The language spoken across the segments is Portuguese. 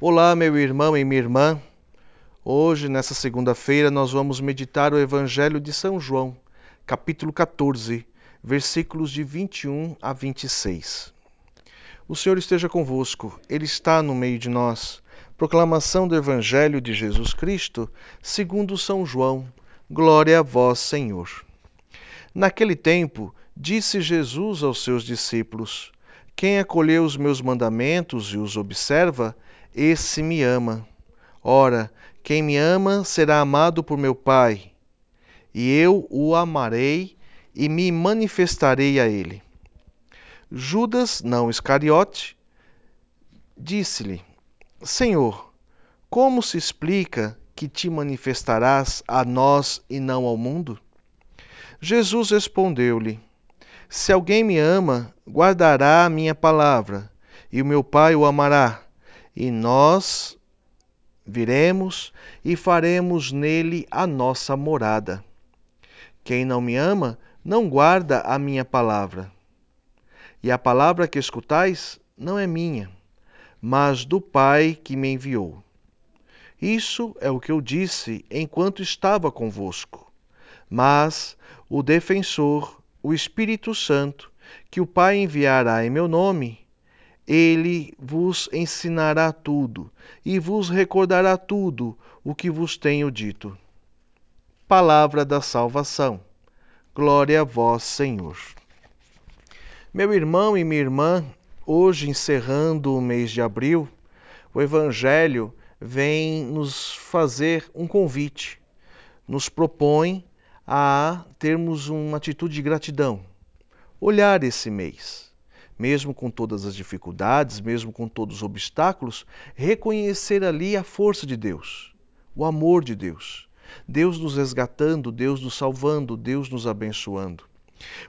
Olá, meu irmão e minha irmã. Hoje, nessa segunda-feira, nós vamos meditar o Evangelho de São João, capítulo 14, versículos de 21 a 26. O Senhor esteja convosco, Ele está no meio de nós. Proclamação do Evangelho de Jesus Cristo, segundo São João. Glória a vós, Senhor. Naquele tempo, disse Jesus aos seus discípulos: Quem acolheu os meus mandamentos e os observa, esse me ama. Ora, quem me ama será amado por meu Pai, e eu o amarei e me manifestarei a ele. Judas, não Iscariote, disse-lhe: Senhor, como se explica que te manifestarás a nós e não ao mundo? Jesus respondeu-lhe: Se alguém me ama, guardará a minha palavra, e o meu Pai o amará, e nós viremos e faremos nele a nossa morada. Quem não me ama, não guarda a minha palavra e a palavra que escutais não é minha, mas do Pai que me enviou. Isso é o que eu disse enquanto estava convosco. Mas o defensor, o Espírito Santo, que o Pai enviará em meu nome, ele vos ensinará tudo e vos recordará tudo o que vos tenho dito. Palavra da salvação. Glória a vós, Senhor. Meu irmão e minha irmã, hoje encerrando o mês de abril, o Evangelho vem nos fazer um convite, nos propõe a termos uma atitude de gratidão, olhar esse mês, mesmo com todas as dificuldades, mesmo com todos os obstáculos, reconhecer ali a força de Deus, o amor de Deus. Deus nos resgatando, Deus nos salvando, Deus nos abençoando.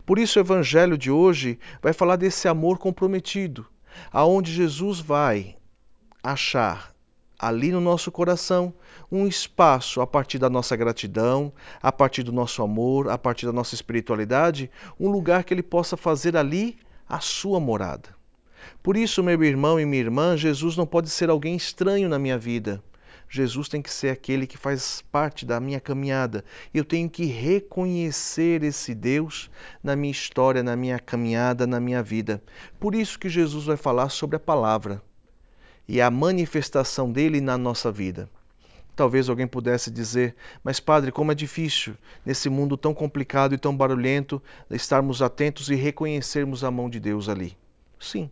Por isso o evangelho de hoje vai falar desse amor comprometido, aonde Jesus vai achar ali no nosso coração um espaço a partir da nossa gratidão, a partir do nosso amor, a partir da nossa espiritualidade, um lugar que ele possa fazer ali a sua morada. Por isso, meu irmão e minha irmã, Jesus não pode ser alguém estranho na minha vida. Jesus tem que ser aquele que faz parte da minha caminhada. Eu tenho que reconhecer esse Deus na minha história, na minha caminhada, na minha vida. Por isso que Jesus vai falar sobre a palavra e a manifestação dele na nossa vida. Talvez alguém pudesse dizer, mas padre, como é difícil nesse mundo tão complicado e tão barulhento estarmos atentos e reconhecermos a mão de Deus ali. Sim,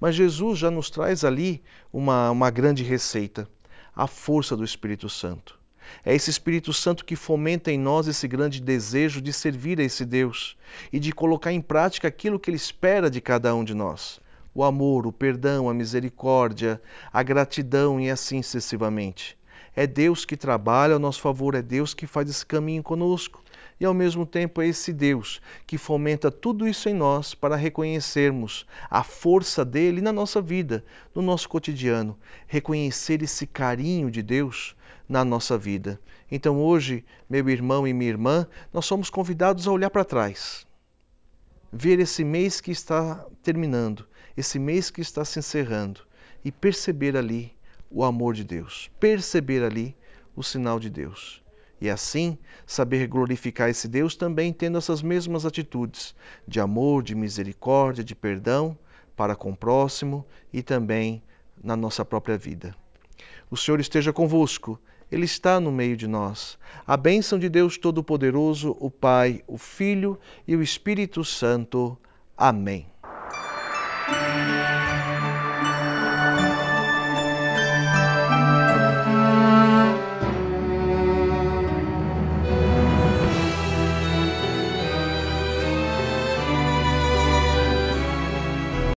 mas Jesus já nos traz ali uma, uma grande receita a força do Espírito Santo. É esse Espírito Santo que fomenta em nós esse grande desejo de servir a esse Deus e de colocar em prática aquilo que Ele espera de cada um de nós: o amor, o perdão, a misericórdia, a gratidão e assim sucessivamente. É Deus que trabalha ao nosso favor, é Deus que faz esse caminho conosco. E ao mesmo tempo é esse Deus que fomenta tudo isso em nós para reconhecermos a força dele na nossa vida, no nosso cotidiano, reconhecer esse carinho de Deus na nossa vida. Então hoje, meu irmão e minha irmã, nós somos convidados a olhar para trás, ver esse mês que está terminando, esse mês que está se encerrando e perceber ali o amor de Deus, perceber ali o sinal de Deus. E assim, saber glorificar esse Deus também tendo essas mesmas atitudes de amor, de misericórdia, de perdão para com o próximo e também na nossa própria vida. O Senhor esteja convosco, Ele está no meio de nós. A bênção de Deus Todo-Poderoso, o Pai, o Filho e o Espírito Santo. Amém.